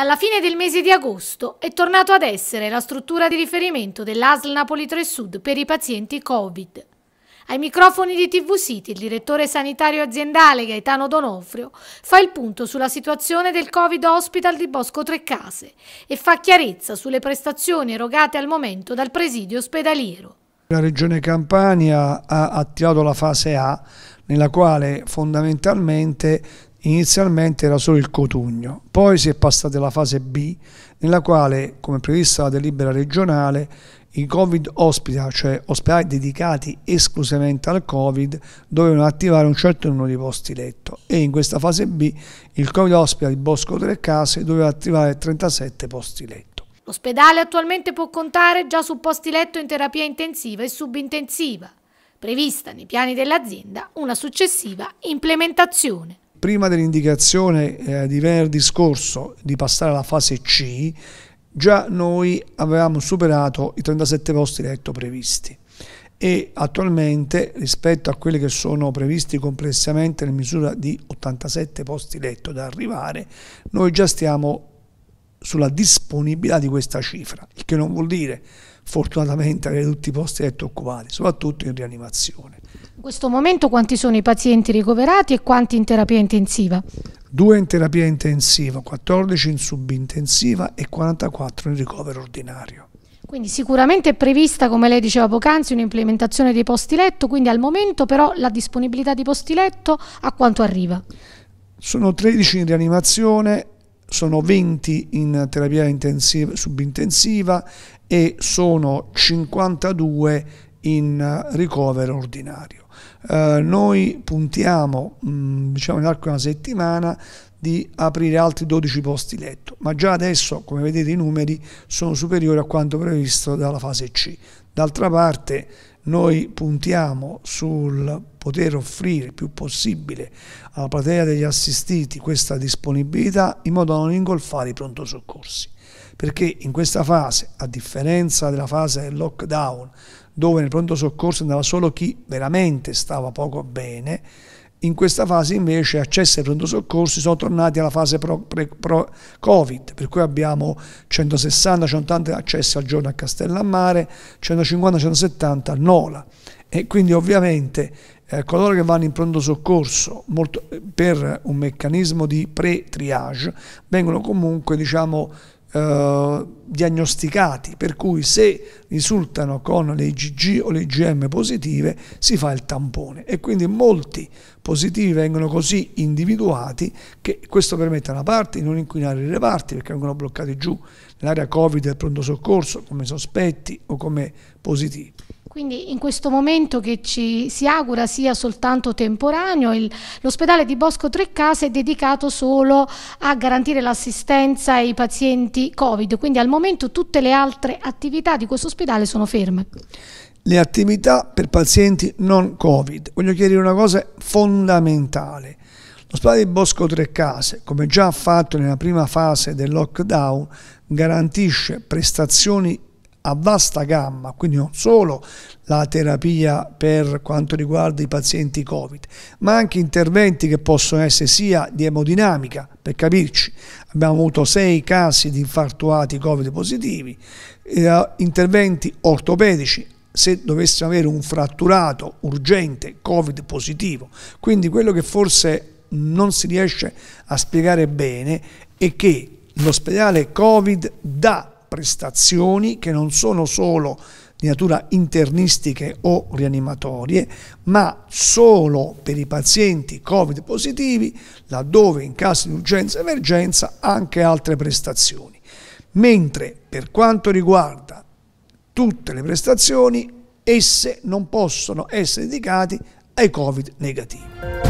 Dalla fine del mese di agosto è tornato ad essere la struttura di riferimento dell'ASL Napoli 3 Sud per i pazienti Covid. Ai microfoni di TV City il direttore sanitario aziendale Gaetano Donofrio fa il punto sulla situazione del Covid Hospital di Bosco Trecase e fa chiarezza sulle prestazioni erogate al momento dal presidio ospedaliero. La Regione Campania ha attivato la fase A nella quale fondamentalmente Inizialmente era solo il Cotugno, poi si è passata alla fase B, nella quale, come prevista la delibera regionale, i Covid hospital, cioè ospedali dedicati esclusivamente al Covid, dovevano attivare un certo numero di posti letto e in questa fase B il Covid hospital di Bosco delle Case doveva attivare 37 posti letto. L'ospedale attualmente può contare già su posti letto in terapia intensiva e subintensiva, prevista nei piani dell'azienda una successiva implementazione prima dell'indicazione eh, di venerdì scorso di passare alla fase C, già noi avevamo superato i 37 posti letto previsti e attualmente rispetto a quelli che sono previsti complessivamente nella misura di 87 posti letto da arrivare, noi già stiamo sulla disponibilità di questa cifra, il che non vuol dire fortunatamente avere tutti i posti letto occupati, soprattutto in rianimazione. In questo momento quanti sono i pazienti ricoverati e quanti in terapia intensiva? Due in terapia intensiva, 14 in subintensiva e 44 in ricovero ordinario. Quindi sicuramente è prevista, come lei diceva poc'anzi, un'implementazione dei posti letto, quindi al momento però la disponibilità di posti letto a quanto arriva? Sono 13 in rianimazione, sono 20 in terapia intensiva, subintensiva e sono 52 in ricovero ordinario eh, noi puntiamo mh, mm, diciamo nell'arco di una settimana di aprire altri 12 posti letto, ma già adesso, come vedete i numeri, sono superiori a quanto previsto dalla fase C. D'altra parte noi puntiamo sul poter offrire il più possibile alla platea degli assistiti questa disponibilità in modo da non ingolfare i pronto soccorsi, perché in questa fase, a differenza della fase del lockdown, dove nel pronto soccorso andava solo chi veramente stava poco bene, in questa fase invece accessi ai pronto soccorsi sono tornati alla fase pre covid per cui abbiamo 160-180 accessi al giorno a Castellammare, 150-170 a Nola e quindi ovviamente eh, coloro che vanno in pronto soccorso molto, per un meccanismo di pre-triage vengono comunque diciamo eh, diagnosticati, per cui se risultano con le IgG o le IgM positive si fa il tampone e quindi molti positivi vengono così individuati che questo permette da una parte di non inquinare i reparti perché vengono bloccati giù l'area Covid del pronto soccorso come sospetti o come positivi. Quindi in questo momento che ci si augura sia soltanto temporaneo, l'ospedale di Bosco Trecase è dedicato solo a garantire l'assistenza ai pazienti Covid, quindi al momento tutte le altre attività di questo ospedale sono ferme. Le attività per pazienti non Covid. Voglio chiarire una cosa fondamentale. L'ospedale di Bosco Trecase, come già fatto nella prima fase del lockdown, garantisce prestazioni a vasta gamma, quindi non solo la terapia per quanto riguarda i pazienti Covid, ma anche interventi che possono essere sia di emodinamica, per capirci, abbiamo avuto sei casi di infartuati Covid positivi, eh, interventi ortopedici, se dovessimo avere un fratturato urgente Covid positivo, quindi quello che forse non si riesce a spiegare bene è che l'ospedale Covid dà prestazioni che non sono solo di natura internistiche o rianimatorie, ma solo per i pazienti Covid positivi, laddove in caso di urgenza e emergenza anche altre prestazioni. Mentre per quanto riguarda tutte le prestazioni, esse non possono essere dedicate ai Covid negativi.